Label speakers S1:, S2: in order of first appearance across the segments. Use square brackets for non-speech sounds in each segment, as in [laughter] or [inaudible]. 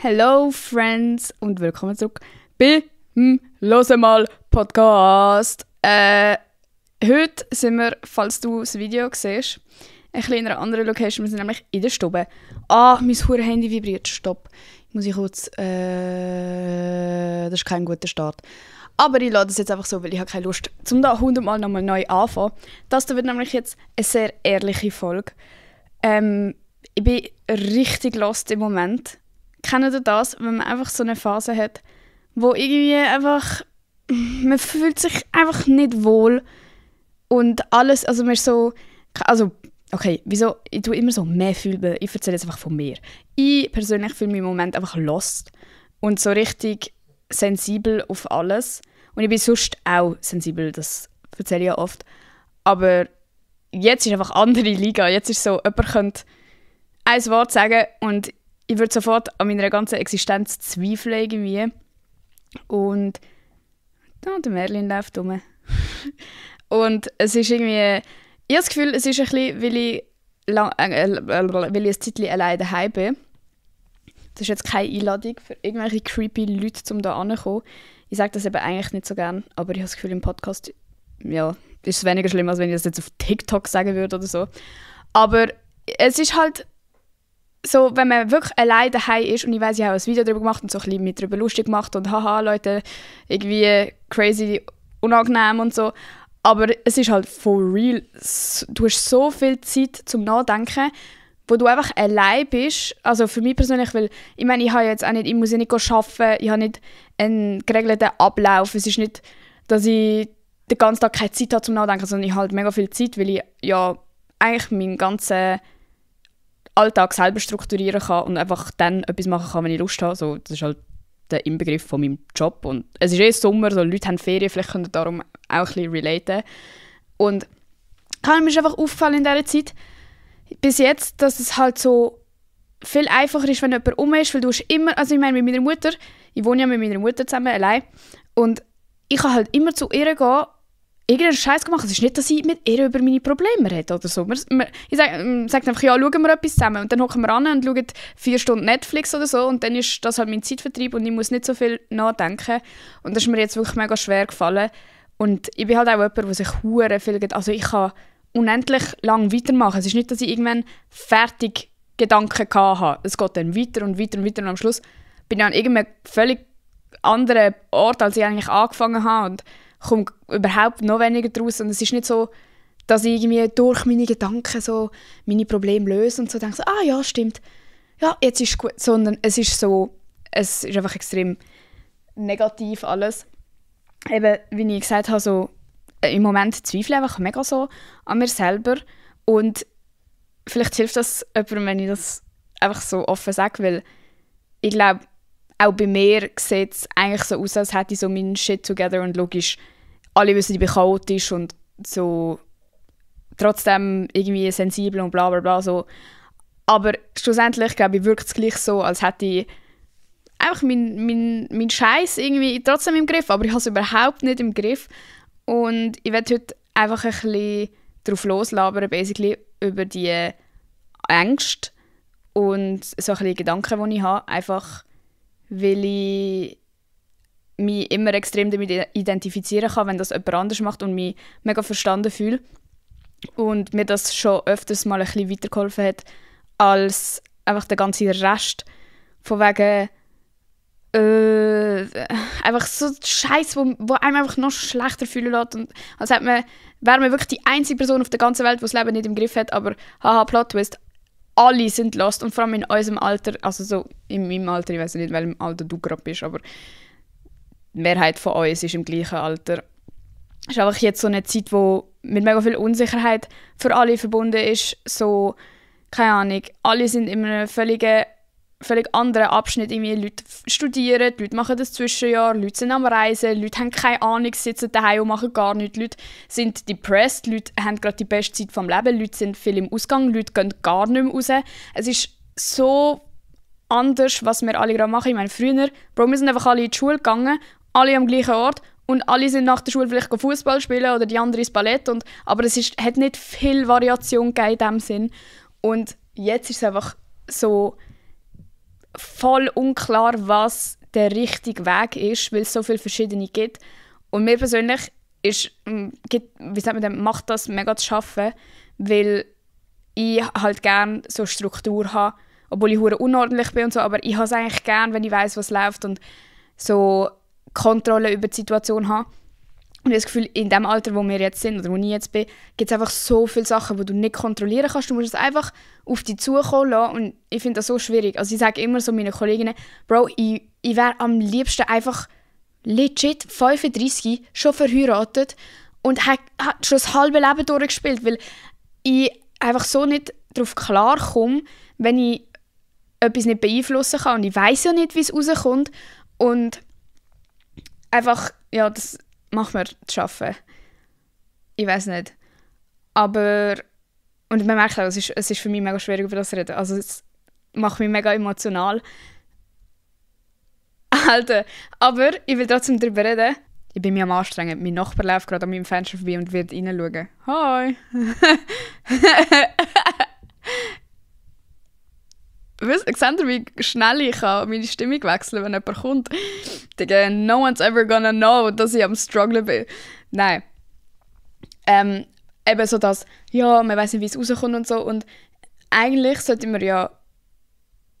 S1: Hello Friends und willkommen zurück beim hm, Lose mal Podcast. Äh, heute sind wir, falls du das Video siehst, ein in einer anderen Location. Wir sind nämlich in der Stube. Ah, mein hure Handy vibriert. Stopp. Ich muss ich kurz. Äh, das ist kein guter Start. Aber ich lade es jetzt einfach so, weil ich habe keine Lust, zum da hundertmal nochmal neu anfangen. Das wird nämlich jetzt eine sehr ehrliche Folge. Ähm, ich bin richtig lost im Moment Kennt ihr das, wenn man einfach so eine Phase hat, wo irgendwie einfach, man fühlt sich einfach nicht wohl und alles, also man ist so, also Okay, wieso? Ich tue immer so mehr fühlen. Ich erzähle jetzt einfach von mir. Ich persönlich fühle mich im Moment einfach lost und so richtig sensibel auf alles. Und ich bin sonst auch sensibel, das erzähle ich ja oft. Aber jetzt ist einfach andere Liga. Jetzt ist so, jemand könnte ein Wort sagen und ich würde sofort an meiner ganzen Existenz zweifeln irgendwie. Und oh, der Merlin läuft rum. [laughs] und es ist irgendwie, ich habe das Gefühl, es ist ein bisschen, weil ich, lang, äh, äh, weil ich ein Zeitchen alleine daheim bin. Das ist jetzt keine Einladung für irgendwelche creepy Leute, um da hinzukommen. Ich sage das eben eigentlich nicht so gern, aber ich habe das Gefühl, im Podcast ja, ist es weniger schlimm, als wenn ich das jetzt auf TikTok sagen würde oder so. Aber es ist halt so, wenn man wirklich allein daheim ist und ich weiß, ich habe ein Video darüber gemacht und so ein bisschen mit darüber lustig gemacht und haha, Leute, irgendwie crazy, unangenehm und so. Aber es ist halt for real. Du hast so viel Zeit zum Nachdenken, wo du einfach allein bist. Also für mich persönlich, weil ich meine, ich habe jetzt auch nicht, ich muss ja nicht arbeiten, ich habe nicht einen geregelten Ablauf. Es ist nicht, dass ich den ganzen Tag keine Zeit habe zum Nachdenken, sondern ich habe halt mega viel Zeit, weil ich ja eigentlich meinen ganzen Alltag selber strukturieren kann und einfach dann etwas machen kann, wenn ich Lust habe. So, das ist halt der Inbegriff von meinem Job. Und es ist eh Sommer, so Leute haben Ferien, vielleicht können darum auch ein bisschen relaten. Und kann mir einfach auffallen in dieser Zeit, bis jetzt, dass es halt so viel einfacher ist, wenn jemand um ist, weil du hast immer, also ich meine mit meiner Mutter, ich wohne ja mit meiner Mutter zusammen, allein, und ich kann halt immer zu ihr gehen irgendeinen Scheiß gemacht. Es ist nicht, dass ich mit ihr über meine Probleme rede oder so. Wir, wir, ich sage sag ähm, einfach, ja, schauen wir etwas zusammen. Und dann hocken wir an und schauen vier Stunden Netflix oder so. Und dann ist das halt mein Zeitvertrieb und ich muss nicht so viel nachdenken. Und das ist mir jetzt wirklich mega schwer gefallen. Und ich bin halt auch jemand, der sich hure viel... Also ich kann unendlich lang weitermachen. Es ist nicht, dass ich irgendwann fertig Gedanken hatte. Es geht dann weiter und weiter und weiter. Und am Schluss bin ich an irgendeinem völlig anderen Ort, als ich eigentlich angefangen habe. Und kommt überhaupt noch weniger draus. Und es ist nicht so, dass ich irgendwie durch meine Gedanken so meine Probleme löse und so denke, ah ja, stimmt, ja, jetzt ist gut. Sondern es ist so, es ist einfach extrem negativ alles. Eben, wie ich gesagt habe, so, äh, im Moment zweifle ich einfach mega so an mir selber. Und vielleicht hilft das jemandem, wenn ich das einfach so offen sage, weil ich glaube, auch bei mir sieht es eigentlich so aus, als hätte ich so meinen Shit together und logisch, alle wissen, ich bin chaotisch und so trotzdem irgendwie sensibel und bla bla bla so. Aber schlussendlich, glaube ich, wirkt es gleich so, als hätte ich einfach meinen mein, mein Scheiß irgendwie trotzdem im Griff, aber ich habe es überhaupt nicht im Griff. Und ich werde heute einfach ein bisschen drauf loslabern, basically, über die Ängste und so ein bisschen Gedanken, die ich habe. Einfach weil ich mich immer extrem damit identifizieren kann, wenn das jemand anders macht und mich mega verstanden fühle. Und mir das schon öfters mal ein bisschen weitergeholfen hat, als einfach der ganze Rest. Von wegen, äh, einfach so Scheiß, wo, wo einem einfach noch schlechter fühlen lässt. Und als hätte man, wäre man wirklich die einzige Person auf der ganzen Welt, die das Leben nicht im Griff hat, aber haha, Plot Twist, alle sind lost und vor allem in unserem Alter, also so in meinem Alter, ich weiß nicht, in welchem Alter du gerade bist, aber die Mehrheit von uns ist im gleichen Alter. Es ist einfach jetzt so eine Zeit, wo mit mega viel Unsicherheit für alle verbunden ist, so keine Ahnung, alle sind in einem völligen völlig anderen Abschnitt. Irgendwie Leute studieren, die Leute machen das Zwischenjahr, Leute sind am Reisen, Leute haben keine Ahnung, sitzen daheim und machen gar nichts. Leute sind depressed, Leute haben gerade die beste Zeit vom Leben, Leute sind viel im Ausgang, Leute gehen gar nicht mehr raus. Es ist so anders, was wir alle gerade machen. Ich meine, früher, Bro, wir sind einfach alle in die Schule gegangen, alle am gleichen Ort und alle sind nach der Schule vielleicht Fußball spielen oder die andere ins Ballett. Und, aber es ist, hat nicht viel Variation gegeben in diesem Sinn. Und jetzt ist es einfach so voll unklar, was der richtige Weg ist, weil es so viele verschiedene gibt. Und mir persönlich ist, mm, gibt, wie sagt man denn, macht das mega zu schaffen, weil ich halt gerne so Struktur habe, obwohl ich hure unordentlich bin und so, aber ich habe es eigentlich gerne, wenn ich weiß, was läuft und so Kontrolle über die Situation habe. Und ich habe das Gefühl, in dem Alter, wo wir jetzt sind oder wo ich jetzt bin, gibt es einfach so viele Sachen, die du nicht kontrollieren kannst. Du musst es einfach auf dich zukommen lassen. Und ich finde das so schwierig. Also ich sage immer so meinen Kolleginnen, Bro, ich, ich wäre am liebsten einfach legit 35, schon verheiratet und hat schon das halbe Leben durchgespielt, weil ich einfach so nicht darauf klarkomme, wenn ich etwas nicht beeinflussen kann. Und ich weiß ja nicht, wie es rauskommt. Und einfach, ja, das machen wir zu arbeiten. Ich weiß nicht. Aber und man merkt auch, es ist, es ist für mich mega schwierig über das zu reden. Also es macht mich mega emotional. [laughs] Alter, aber ich will trotzdem darüber reden. Ich bin mir am anstrengen. Mein Nachbar läuft gerade an meinem Fenster vorbei und wird reinschauen. Hi! [laughs] Wisst, ihr, wie schnell ich kann meine Stimmung wechseln wenn jemand kommt? Digga, no one's ever gonna know, dass ich am strugglen bin. Nein. Ähm, eben so das, ja, man weiß nicht, wie es rauskommt und so. Und eigentlich sollte man ja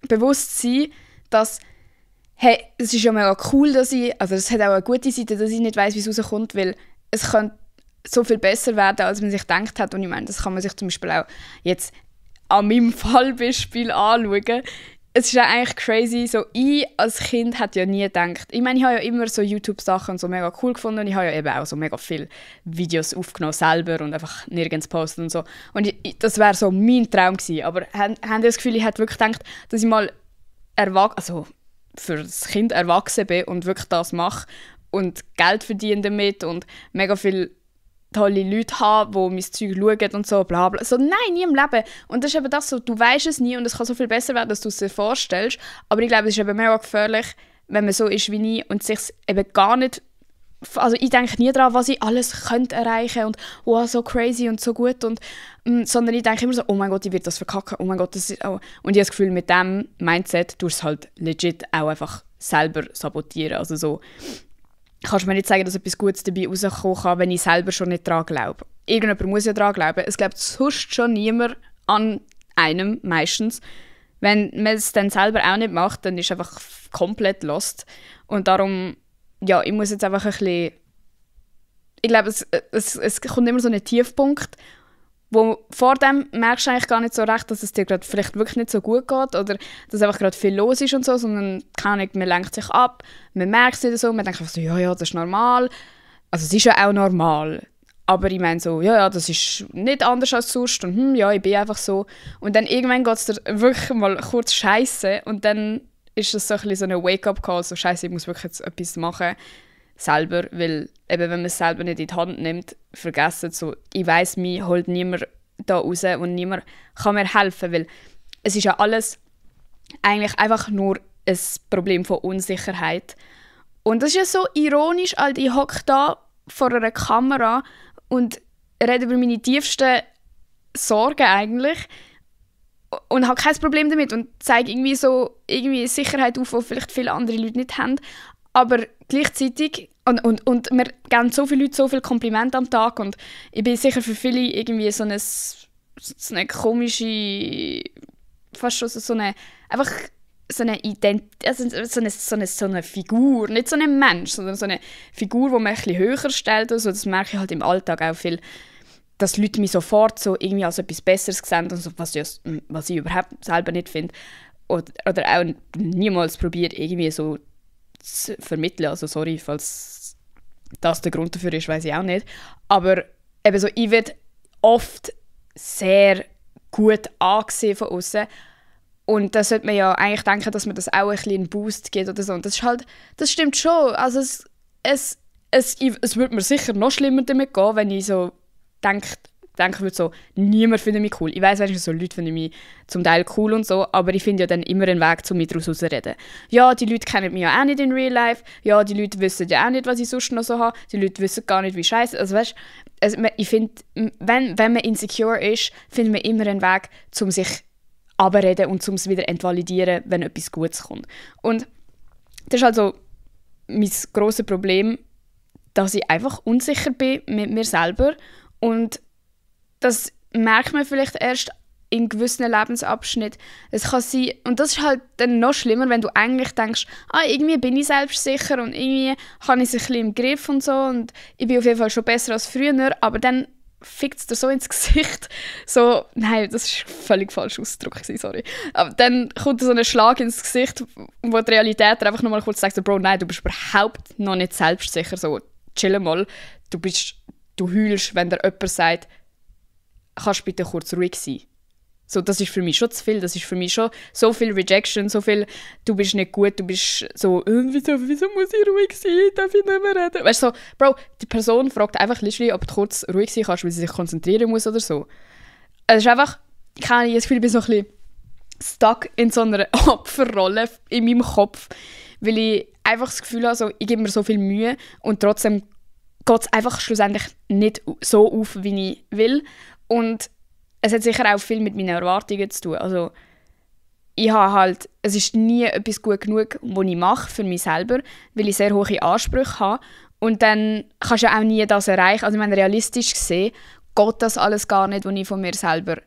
S1: bewusst sein, dass hey, es ist ja mega cool, dass ich, also es hat auch eine gute Seite, dass ich nicht weiß, wie es rauskommt, weil es könnte so viel besser werden, als man sich gedacht hat. Und ich meine, das kann man sich zum Beispiel auch jetzt an meinem Fallbeispiel anschauen, es ist eigentlich crazy, so ich als Kind hätte ja nie gedacht, ich meine, ich habe ja immer so YouTube-Sachen so mega cool gefunden und ich habe ja eben auch so mega viele Videos aufgenommen selber und einfach nirgends postet und so. Und ich, das wäre so mein Traum gewesen, aber habt ihr das Gefühl, ich hätte wirklich gedacht, dass ich mal erwachsen, also für das Kind erwachsen bin und wirklich das mache und Geld verdiene damit und mega viel tolle Leute haben, die mein Zeug schauen und so, bla bla. So, nein, nie im Leben. Und das ist eben das so, du weißt es nie und es kann so viel besser werden, als du es dir vorstellst. Aber ich glaube, es ist eben mega gefährlich, wenn man so ist wie ich und sich eben gar nicht also ich denke nie daran, was ich alles könnte erreichen und wow, so crazy und so gut und mh, mm, sondern ich denke immer so, oh mein Gott, ich werde das verkacken, oh mein Gott, das ist auch... Oh. Und ich habe das Gefühl, mit diesem Mindset tust du es halt legit auch einfach selber sabotieren, also so kannst du mir nicht sagen, dass etwas Gutes dabei rauskommen kann, wenn ich selber schon nicht daran glaube. Irgendjemand muss ja daran glauben. Es glaubt sonst schon niemand an einem, meistens. Wenn man es dann selber auch nicht macht, dann ist einfach komplett lost. Und darum, ja, ich muss jetzt einfach ein bisschen... Ich glaube, es, es, es kommt immer so ein Tiefpunkt wo vor dem merkst du eigentlich gar nicht so recht, dass es dir gerade vielleicht wirklich nicht so gut geht oder dass einfach gerade viel los ist und so, sondern kann ich, man lenkt sich ab, man merkt es nicht so, man denkt einfach so, ja, ja, das ist normal. Also es ist ja auch normal. Aber ich meine so, ja, ja, das ist nicht anders als sonst und hm, ja, ich bin einfach so. Und dann irgendwann geht es dir wirklich mal kurz scheiße und dann ist das so ein bisschen so ein Wake-up-Call, so scheiße, ich muss wirklich jetzt etwas machen selber, weil eben wenn man es selber nicht in die Hand nimmt, vergessen so, ich weiß mich holt niemand da raus und niemand kann mir helfen, weil es ist ja alles eigentlich einfach nur ein Problem von Unsicherheit. Und das ist ja so ironisch, als ich hocke da vor einer Kamera und rede über meine tiefsten Sorgen eigentlich und habe kein Problem damit und zeige irgendwie so irgendwie Sicherheit auf, die vielleicht viele andere Leute nicht haben aber gleichzeitig und, und, und wir geben so viele Leute so viele Komplimente am Tag und ich bin sicher für viele irgendwie so eine, so eine komische, fast schon so eine, einfach so eine Identität, also so eine, so, eine, so eine Figur, nicht so ein Mensch, sondern so eine Figur, die man ein bisschen höher stellt und das merke ich halt im Alltag auch viel, dass Leute mich sofort so irgendwie als etwas Besseres sehen und so, was ich, was ich überhaupt selber nicht finde oder, oder auch niemals probiert irgendwie so zu vermitteln. Also sorry, falls das der Grund dafür ist, weiß ich auch nicht. Aber eben so, ich werde oft sehr gut angesehen von außen und da sollte man ja eigentlich denken, dass man das auch ein bisschen einen Boost gibt oder so. Und das ist halt, das stimmt schon. Also es, es, es, es würde mir sicher noch schlimmer damit gehen, wenn ich so denke, denke ich mir so, niemand findet mich cool. Ich weiß, weißt so Leute finden mich zum Teil cool und so, aber ich finde ja dann immer einen Weg, um mich daraus reden. Ja, die Leute kennen mich ja auch nicht in real life. Ja, die Leute wissen ja auch nicht, was ich sonst noch so habe. Die Leute wissen gar nicht, wie scheiße. Also weißt also, ich finde, wenn, wenn man insecure ist, findet man immer einen Weg, um sich abreden und um es wieder zu entvalidieren, wenn etwas Gutes kommt. Und das ist also mein grosses Problem, dass ich einfach unsicher bin mit mir selber und das merkt man vielleicht erst in gewissen Lebensabschnitten. Es kann sein, und das ist halt dann noch schlimmer, wenn du eigentlich denkst, ah, irgendwie bin ich selbstsicher und irgendwie habe ich es ein bisschen im Griff und so und ich bin auf jeden Fall schon besser als früher, aber dann fickt es dir so ins [laughs] Gesicht. So, nein, das ist völlig falsch ausgedrückt, sorry. Aber dann kommt so ein Schlag ins Gesicht, wo die Realität einfach nochmal kurz sagt, Bro, nein, du bist überhaupt noch nicht selbstsicher, so chill mal, du bist, du heulst, wenn dir jemand sagt, kannst du bitte kurz ruhig sein? So, das ist für mich schon zu viel. Das ist für mich schon so viel Rejection, so viel, du bist nicht gut, du bist so, äh, wieso, wieso muss ich ruhig sein? Darf ich nicht mehr reden? Weißt du, so, Bro, die Person fragt einfach ob du kurz ruhig sein kannst, weil sie sich konzentrieren muss oder so. Es ist einfach, ich habe das Gefühl, ich bin so ein bisschen stuck in so einer [laughs] Opferrolle in meinem Kopf, weil ich einfach das Gefühl habe, so, ich gebe mir so viel Mühe und trotzdem geht es einfach schlussendlich nicht so auf, wie ich will. Und es hat sicher auch viel mit meinen Erwartungen zu tun. Also, ich habe halt, es ist nie etwas gut genug, was ich mache für mich selber, weil ich sehr hohe Ansprüche habe. Und dann kannst du auch nie das erreichen. Also ich meine, realistisch gesehen geht das alles gar nicht, was ich von mir selber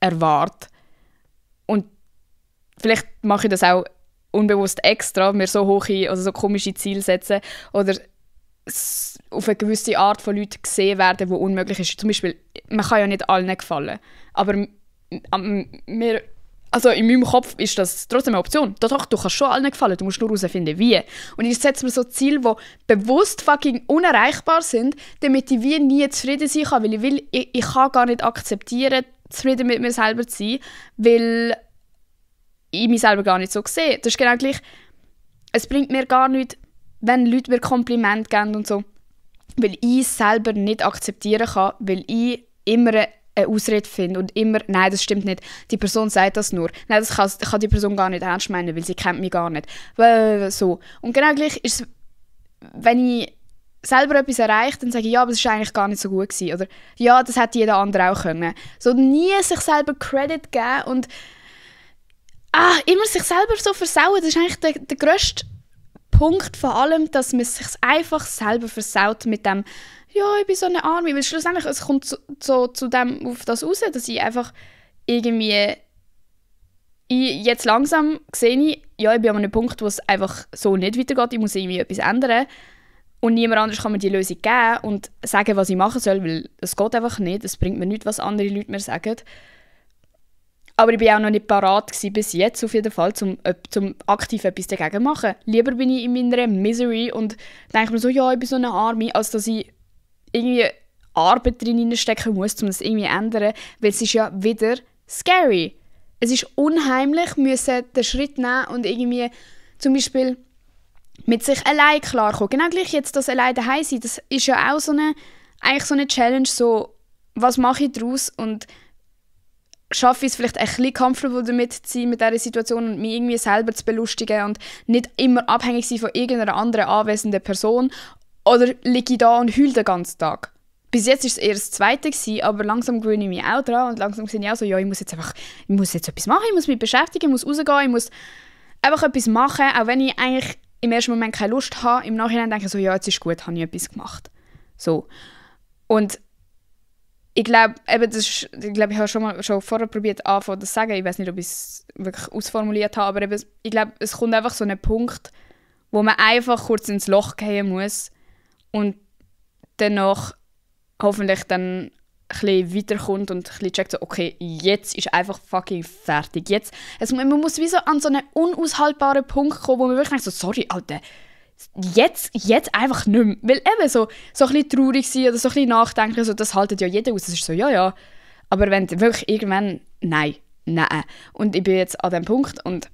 S1: erwarte. Und vielleicht mache ich das auch unbewusst extra, mir so hohe, also so komische Ziele setzen oder auf eine gewisse Art von Leuten gesehen werden, die unmöglich ist. Zum Beispiel, man kann ja nicht allen gefallen. Aber mir, also in meinem Kopf ist das trotzdem eine Option. Doch, doch, du kannst schon allen gefallen, du musst nur herausfinden, wie. Und ich setze mir so Ziele, die bewusst fucking unerreichbar sind, damit ich wie nie zufrieden sein kann, weil ich will, ich, ich kann gar nicht akzeptieren, zufrieden mit mir selber zu sein, weil ich mich selber gar nicht so sehe. Das ist genau gleich, es bringt mir gar nichts, wenn Leute mir Komplimente geben und so weil ich selber nicht akzeptieren kann, weil ich immer eine Ausrede finde und immer, nein, das stimmt nicht, die Person sagt das nur. Nein, das kann, kann die Person gar nicht ernst meinen, weil sie kennt mich gar nicht. So. Und genau gleich ist es, wenn ich selber etwas erreicht, dann sage ich, ja, aber es war eigentlich gar nicht so gut. Gewesen. Oder ja, das hätte jeder andere auch können. So nie sich selber Credit geben und ah, immer sich selber so versauen, das ist eigentlich der, der grösste Punkt vor allem, dass man sich einfach selber versaut mit dem, ja, ich bin so eine Arme. Weil schlussendlich es kommt so, so zu dem auf das raus, dass ich einfach irgendwie ich jetzt langsam sehe ich, ja, ich bin an einem Punkt, wo es einfach so nicht weitergeht. Ich muss irgendwie etwas ändern. Und niemand anders kann mir die Lösung geben und sagen, was ich machen soll, weil es geht einfach nicht. Es bringt mir nichts, was andere Leute mir sagen. Aber ich war auch noch nicht parat bis jetzt auf jeden Fall, zum, zum aktiv etwas dagegen zu machen. Lieber bin ich in meiner Misery und denke mir so, ja, ich bin so eine Arme, als dass ich irgendwie Arbeit drin stecken muss, um das irgendwie zu ändern, weil es ist ja wieder scary. Es ist unheimlich, müssen den Schritt nehmen und irgendwie zum Beispiel mit sich allein klarkommen. Genau gleich jetzt dass allein daheim sein, das ist ja auch so eine, eigentlich so eine Challenge, so was mache ich daraus und schaffe ich es vielleicht ein bisschen comfortable damit zu sein, mit dieser Situation und mich irgendwie selber zu belustigen und nicht immer abhängig sein von irgendeiner anderen anwesenden Person oder liege ich da und heule den ganzen Tag. Bis jetzt war es eher das Zweite, gewesen, aber langsam gewöhne ich mich auch dran und langsam sehe ich auch so, ja, ich muss jetzt einfach, ich muss jetzt etwas machen, ich muss mich beschäftigen, ich muss rausgehen, ich muss einfach etwas machen, auch wenn ich eigentlich im ersten Moment keine Lust habe, im Nachhinein denke ich so, ja, jetzt ist gut, habe ich etwas gemacht. So. Und ich glaube, ich glaube, ich habe schon mal schon vorher probiert anfangen zu sagen. Ich weiß nicht, ob ich es wirklich ausformuliert habe, aber eben, ich glaube, es kommt einfach so ein Punkt, wo man einfach kurz ins Loch gehen muss und danach hoffentlich dann ein weiterkommt und ein checkt, so, okay, jetzt ist einfach fucking fertig. Jetzt, es, man muss wie so an so einen unaushaltbaren Punkt kommen, wo man wirklich denkt, so, sorry, Alter, jetzt, jetzt einfach nicht mehr. Weil eben so, so ein bisschen traurig sein oder so ein bisschen nachdenken, so, das haltet ja jeder aus. Das ist so, ja, ja. Aber wenn wirklich irgendwann, nein, nein. Und ich bin jetzt an dem Punkt und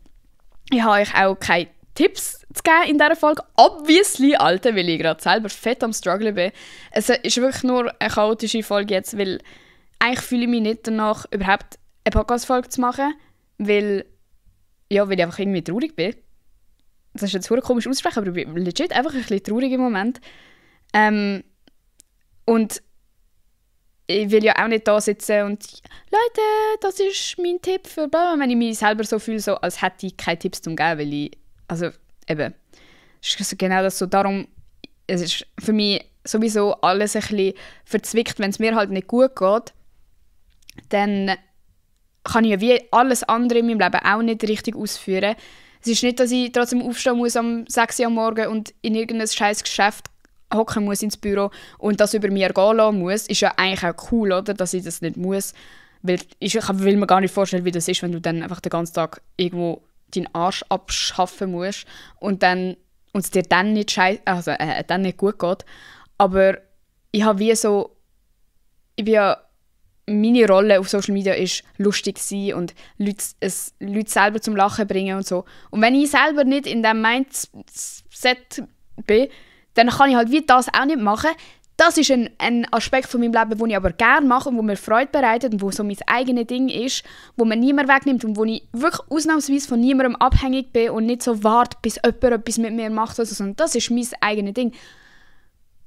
S1: ich habe euch auch keine Tipps zu geben in dieser Folge. Obviously, Alter, weil ich gerade selber fett am struggle bin. Es ist wirklich nur eine chaotische Folge jetzt, weil eigentlich fühle ich mich nicht danach, überhaupt eine Podcast-Folge zu machen, weil, ja, weil ich einfach irgendwie traurig bin das ist jetzt sehr komisch aussprechen, aber ich bin legit einfach ein bisschen traurig im Moment. Ähm, und ich will ja auch nicht da sitzen und Leute, das ist mein Tipp für Blablabla, wenn ich mich selber so fühle, so, als hätte ich keine Tipps zum geben, weil ich, also eben, es ist genau das so, darum, es ist für mich sowieso alles ein bisschen verzwickt, wenn es mir halt nicht gut geht, dann kann ich ja wie alles andere in meinem Leben auch nicht richtig ausführen, es ist nicht, dass ich trotzdem aufstehen muss am 6 Uhr am Morgen und in irgendein scheiß Geschäft hocken muss ins Büro und das über mir gehen lassen muss. Ist ja eigentlich auch cool, oder? Dass ich das nicht muss. Weil ich, ich will mir gar nicht vorstellen, wie das ist, wenn du dann einfach den ganzen Tag irgendwo deinen Arsch abschaffen musst und dann und es dir dann nicht scheiß also äh, dann nicht gut geht aber ich habe wie so ich bin ja meine Rolle auf Social Media ist, lustig sein und Leute, es, Leute selber zum Lachen bringen und so. Und wenn ich selber nicht in diesem Mindset bin, dann kann ich halt wie das auch nicht machen. Das ist ein, ein Aspekt von meinem Leben, den ich aber gerne mache und wo mir Freude bereitet und wo so mein eigenes Ding ist, wo man niemand wegnimmt und wo ich wirklich ausnahmsweise von niemandem abhängig bin und nicht so warte, bis jemand etwas mit mir macht. Also, sondern das ist mein eigenes Ding.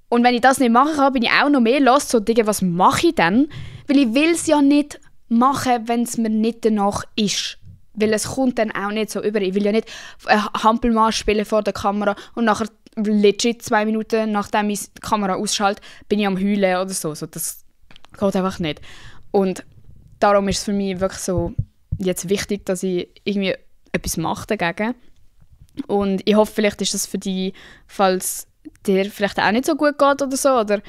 S1: Und wenn ich das nicht machen kann, bin ich auch noch mehr los, so, Digga, was mache ich denn? Weil ich will es ja nicht machen, wenn es mir nicht danach ist. Weil es kommt dann auch nicht so über. Ich will ja nicht Hampelmann spielen vor der Kamera und nachher legit zwei Minuten nachdem ich die Kamera ausschalte, bin ich am Heulen oder so. so das geht einfach nicht. Und darum ist es für mich wirklich so jetzt wichtig, dass ich irgendwie etwas mache dagegen. Und ich hoffe, vielleicht ist das für dich, falls dir vielleicht auch nicht so gut geht oder so, oder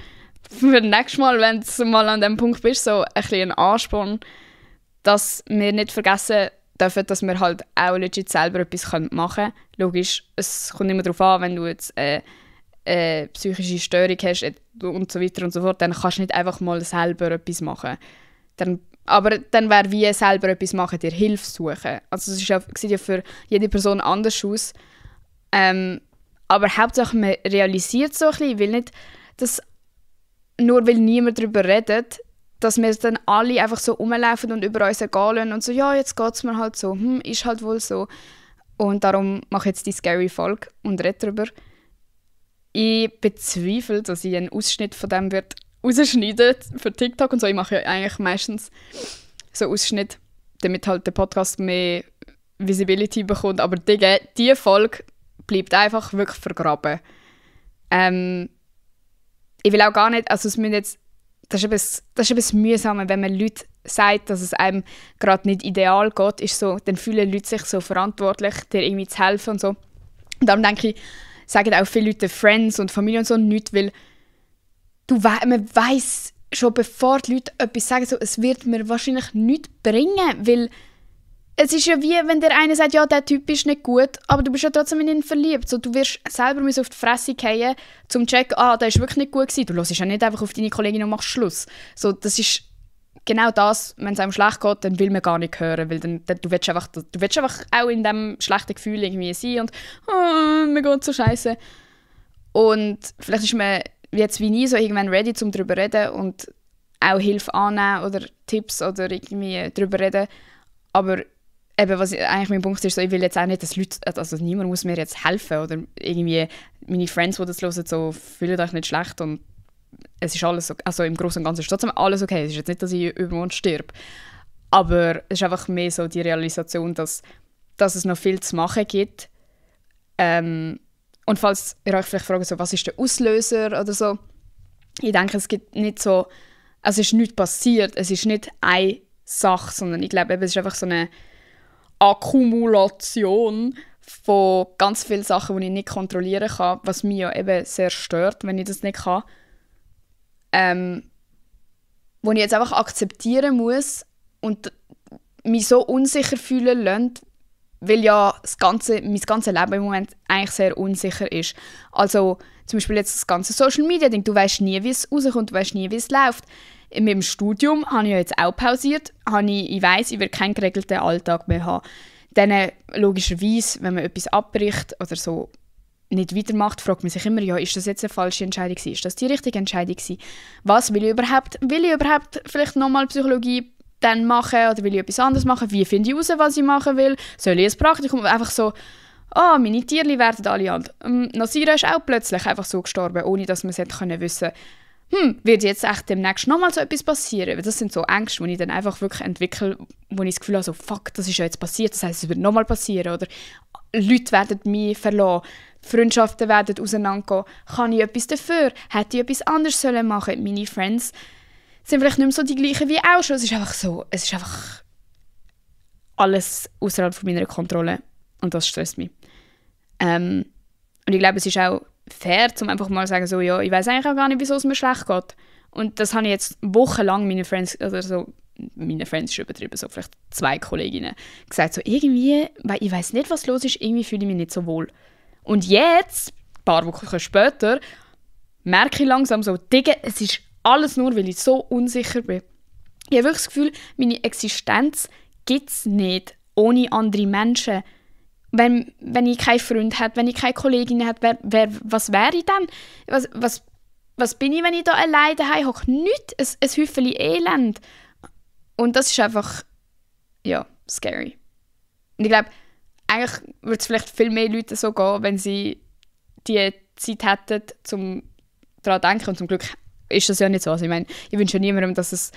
S1: [laughs] für das nächste Mal, wenn du mal an dem Punkt bist, so ein bisschen ein Ansporn, dass wir nicht vergessen dürfen, dass wir halt auch legit selber etwas machen können. Logisch, es kommt immer darauf an, wenn du jetzt eine, äh, äh, psychische Störung hast und so weiter und so fort, dann kannst du nicht einfach mal selber etwas machen. Dann, aber dann wäre wie selber etwas machen, dir Hilfe suchen. Also es ja, sieht ja für jede Person anders aus. Ähm, aber hauptsächlich man realisiert so ein bisschen, weil nicht, dass nur weil niemand darüber redet, dass wir dann alle einfach so rumlaufen und über uns egal und so, ja, jetzt geht es mir halt so, hm, ist halt wohl so. Und darum mache ich jetzt die scary Folge und rede darüber. Ich bezweifle, dass ich einen Ausschnitt von dem wird rausschneiden für TikTok und so. Ich mache ja eigentlich meistens so Ausschnitt, damit halt der Podcast mehr Visibility bekommt. Aber diese die Folge bleibt einfach wirklich vergraben. Ähm, ich will auch gar nicht, also es müssen jetzt, das ist, etwas, bisschen, das ist ein mühsamer, wenn man Leute sagt, dass es einem gerade nicht ideal geht, ist so, dann fühlen Leute sich so verantwortlich, dir irgendwie zu helfen und so. Und darum denke ich, sagen auch viele Leute Friends und Familie und so nichts, weil du we man weiß schon bevor die Leute etwas sagen, so, es wird mir wahrscheinlich nichts bringen, weil es ist ja wie, wenn der eine sagt, ja, der Typ ist nicht gut, aber du bist ja trotzdem in ihn verliebt. So, du wirst selber auf die Fresse gehen, zum zu checken, ah, der ist wirklich nicht gut gewesen. Du hörst ja nicht einfach auf deine Kollegin und machst Schluss. So, das ist genau das, wenn es einem schlecht geht, dann will man gar nicht hören, weil dann, dann, du, willst einfach, du willst einfach auch in diesem schlechten Gefühl irgendwie sein und oh, mir geht so scheiße. Und vielleicht ist man jetzt wie nie so irgendwann ready, um darüber zu reden und auch Hilfe annehmen oder Tipps oder irgendwie darüber reden. Aber eben, was eigentlich mein Punkt ist, so, ich will jetzt auch nicht, dass Leute, also niemand muss mir jetzt helfen oder irgendwie meine Friends, die das hören, so fühlen euch nicht schlecht und es ist alles okay. Also im Großen und Ganzen ist trotzdem alles okay. Es ist jetzt nicht, dass ich übermorgen stirb. Aber es ist einfach mehr so die Realisation, dass, dass es noch viel zu machen gibt. Ähm, und falls ihr euch vielleicht fragt, so, was ist der Auslöser oder so, ich denke, es gibt nicht so, es ist nichts passiert, es ist nicht eine Sache, sondern ich glaube, es ist einfach so eine Akkumulation von ganz vielen Sachen, die ich nicht kontrollieren kann, was mich ja eben sehr stört, wenn ich das nicht kann. Ähm, wo ich jetzt einfach akzeptieren muss und mich so unsicher fühlen lässt, weil ja das ganze, mein ganzes Leben im Moment eigentlich sehr unsicher ist. Also zum Beispiel jetzt das ganze Social Media Ding, du weißt nie, wie es rauskommt, du weißt nie, wie es läuft mit dem Studium habe ich ja jetzt auch pausiert. Habe ich, ich weiss, ich werde keinen geregelten Alltag mehr haben. Dann äh, logischerweise, wenn man etwas abbricht oder so nicht weitermacht, fragt man sich immer, ja, ist das jetzt eine falsche Entscheidung gewesen? Ist das die richtige Entscheidung gewesen? Was will ich überhaupt? Will ich überhaupt vielleicht nochmal Psychologie dann machen oder will ich etwas anderes machen? Wie finde ich raus, was ich machen will? Soll ich ein Praktikum? Einfach so, ah, oh, meine Tierli werden alle alt. Ähm, Nasira ist auch plötzlich einfach so gestorben, ohne dass man es hätte wissen können hm, wird jetzt echt demnächst nochmal so etwas passieren? Weil das sind so Ängste, die ich dann einfach wirklich entwickle, wo ich das Gefühl habe, so, fuck, das ist ja jetzt passiert, das heißt, es wird nochmal passieren. Oder Leute werden mich verlassen, Freundschaften werden auseinandergehen. Kann ich etwas dafür? Hätte ich etwas anderes sollen machen Meine Friends sind vielleicht nicht mehr so die gleichen wie auch schon. Es ist einfach so, es ist einfach alles außerhalb von meiner Kontrolle. Und das stresst mich. Ähm, und ich glaube, es ist auch fair, um einfach mal zu sagen, so, ja, ich weiß eigentlich auch gar nicht, wieso es mir schlecht geht. Und das habe ich jetzt wochenlang meinen Friends, oder so, meine Friends ist übertrieben, so vielleicht zwei Kolleginnen, gesagt, so irgendwie, weil ich weiß nicht, was los ist, irgendwie fühle ich mich nicht so wohl. Und jetzt, ein paar Wochen später, merke ich langsam so, Digga, es ist alles nur, weil ich so unsicher bin. Ich habe wirklich das Gefühl, meine Existenz gibt es nicht ohne andere Menschen wenn, wenn ich keinen Freund hätte, wenn ich keine Kollegin hätte, wer, wer, was wäre ich dann? Was, was, was bin ich, wenn ich da alleine Ich habe Nichts, ein, ein Häufchen Elend. Und das ist einfach, ja, scary. Und ich glaube, eigentlich würde es vielleicht viel mehr Leuten so gehen, wenn sie die Zeit hätten, um daran zu denken. Und zum Glück ist das ja nicht so. Also ich meine, ich wünsche niemandem, dass es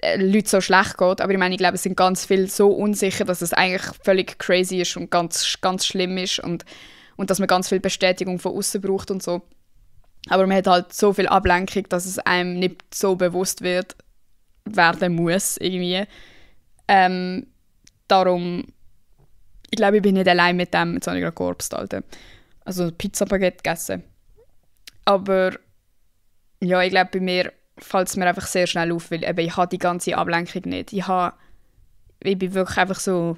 S1: äh, Leute so schlecht geht. Aber ich meine, ich glaube, es sind ganz viele so unsicher, dass es eigentlich völlig crazy ist und ganz, ganz schlimm ist und, und dass man ganz viel Bestätigung von außen braucht und so. Aber man hat halt so viel Ablenkung, dass es einem nicht so bewusst wird, werden muss irgendwie. Ähm, darum, ich glaube, ich bin nicht allein mit dem, jetzt habe ich gerade Korbst, Alter. Also Pizzapaket gegessen. Aber ja, ich glaube, bei mir fällt es mir einfach sehr schnell auf, weil eben, ich habe die ganze Ablenkung nicht. Ich, habe, ich bin wirklich einfach so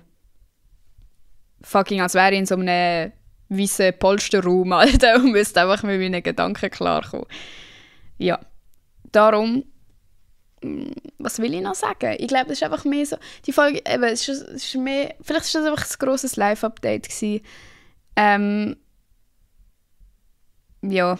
S1: fucking, als wäre ich in so einem weißen Polsterraum, [laughs] Alter, und müsste einfach mit meinen Gedanken klarkommen. Ja, darum mm, was will ich noch sagen? Ich glaube, das ist einfach mehr so, die Folge, eben, es ist, es ist mehr, vielleicht ist das einfach ein grosses Live-Update gewesen. Ähm, ja,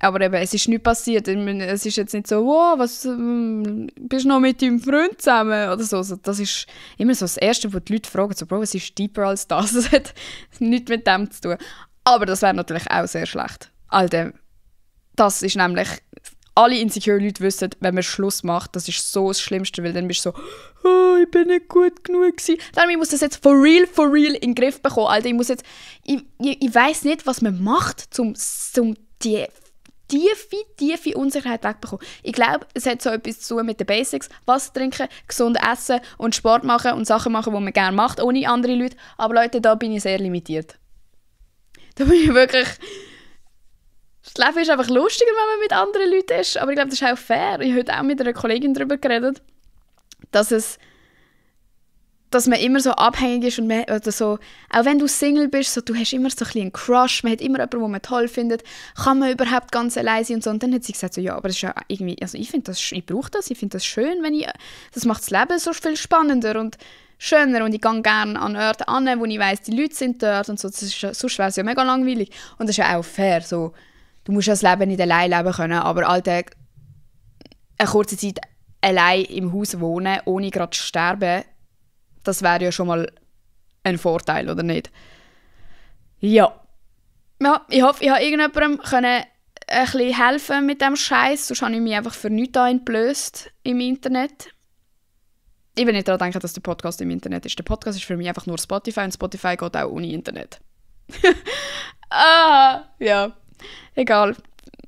S1: aber eben, es ist nicht passiert. es ist jetzt nicht so, wow, was, hm, bist du noch mit deinem Freund zusammen? Oder so. Also, das ist immer so das Erste, was die Leute fragen, so, Bro, es ist deeper als das. [laughs] Es hat nichts mit dem zu tun. Aber das wäre natürlich auch sehr schlecht. All dem. Das ist nämlich, alle insecure Leute wissen, wenn man Schluss macht, das ist so das Schlimmste, weil dann bist du so, oh, ich bin nicht gut genug gewesen. Dann ich muss das jetzt for real, for real in den Griff bekommen. Alter, ich muss jetzt, ich, ich, ich weiß nicht, was man macht, um, um die tiefe, tiefe Unsicherheit wegbekommen. Ich glaube, es hat so etwas zu tun mit den Basics. Wasser trinken, gesund essen und Sport machen und Sachen machen, die man gerne macht, ohne andere Leute. Aber Leute, da bin ich sehr limitiert. Da bin ich wirklich... Das Leben ist einfach lustiger, wenn man mit anderen Leuten ist. Aber ich glaube, das ist auch fair. Ich habe heute auch mit einer Kollegin darüber geredet, dass es dass man immer so abhängig ist und man, oder so, auch wenn du Single bist, so, du hast immer so ein bisschen einen Crush, man hat immer jemanden, den man toll findet, kann man überhaupt ganz allein sein und so. Und dann hat sie gesagt, so, ja, aber das ist ja irgendwie, also ich finde das, ich brauche das, ich finde das schön, wenn ich, das macht das Leben so viel spannender und schöner und ich gehe gerne an Orte an, wo ich weiß, die Leute sind dort und so, das ist, sonst wäre es ja mega langweilig. Und das ist ja auch fair, so, du musst das Leben nicht allein leben können, aber alltäglich eine kurze Zeit allein im Haus wohnen, ohne gerade zu sterben, das wäre ja schon mal ein Vorteil, oder nicht? Ja. ja ich hoffe, ich konnte irgendjemandem können ein bisschen helfen mit dem Scheiß, sonst habe ich mich einfach für nichts entblößt im Internet. Ich will nicht daran denken, dass der Podcast im Internet ist. Der Podcast ist für mich einfach nur Spotify und Spotify geht auch ohne Internet. [laughs] ah, ja. Egal.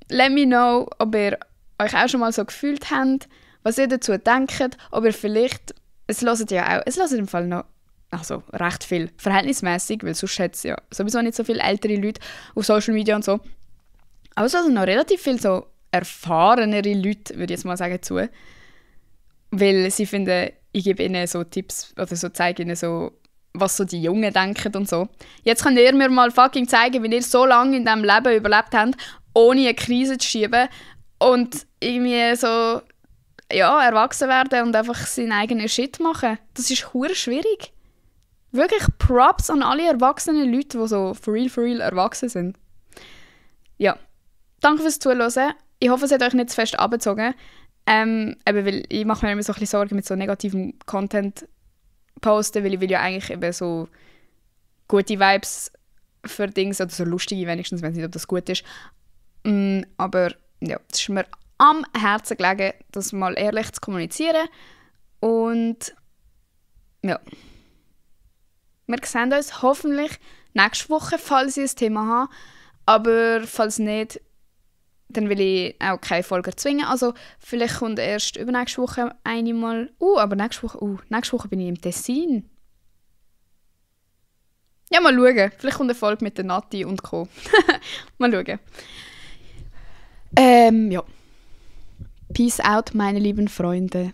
S1: Let me know, ob ihr euch auch schon mal so gefühlt habt, was ihr dazu denkt, ob ihr vielleicht es hören ja auch, es hören im Fall noch also recht viel, verhältnismäßig, weil sonst hat es ja sowieso nicht so viele ältere Leute auf Social Media und so. Aber es hören noch relativ viel so erfahrenere Leute, würde ich jetzt mal sagen, zu. Weil sie finden, ich gebe ihnen so Tipps oder so zeige ihnen so, was so die Jungen denken und so. Jetzt könnt ihr mir mal fucking zeigen, wie ihr so lange in diesem Leben überlebt habt, ohne eine Krise zu schieben und irgendwie so ja, erwachsen werden und einfach seinen eigenen Shit machen. Das ist hure schwierig. Wirklich Props an alle erwachsenen Leute, die so for real, for real erwachsen sind. Ja. Danke fürs Zuhören. Ich hoffe, es hat euch nicht zu fest abgezogen. Ähm, eben, weil ich mache mir immer so ein bisschen Sorgen mit so negativem Content posten, weil ich will ja eigentlich eben so gute Vibes für Dinge oder so lustige wenigstens, wenn es nicht ob das gut ist. Mm, aber ja, das ist mir am Herzen gelegen, das mal ehrlich zu kommunizieren. Und ja. Wir sehen uns hoffentlich nächste Woche, falls ich ein Thema habe. Aber falls nicht, dann will ich auch keine Folge zwingen. Also vielleicht kommt erst übernächste Woche einmal. Uh, aber nächste Woche, uh, nächste Woche bin ich im Tessin. Ja, mal schauen. Vielleicht kommt eine Folge mit der Nati und Co. [laughs] mal schauen. Ähm, ja. Peace out, meine lieben Freunde.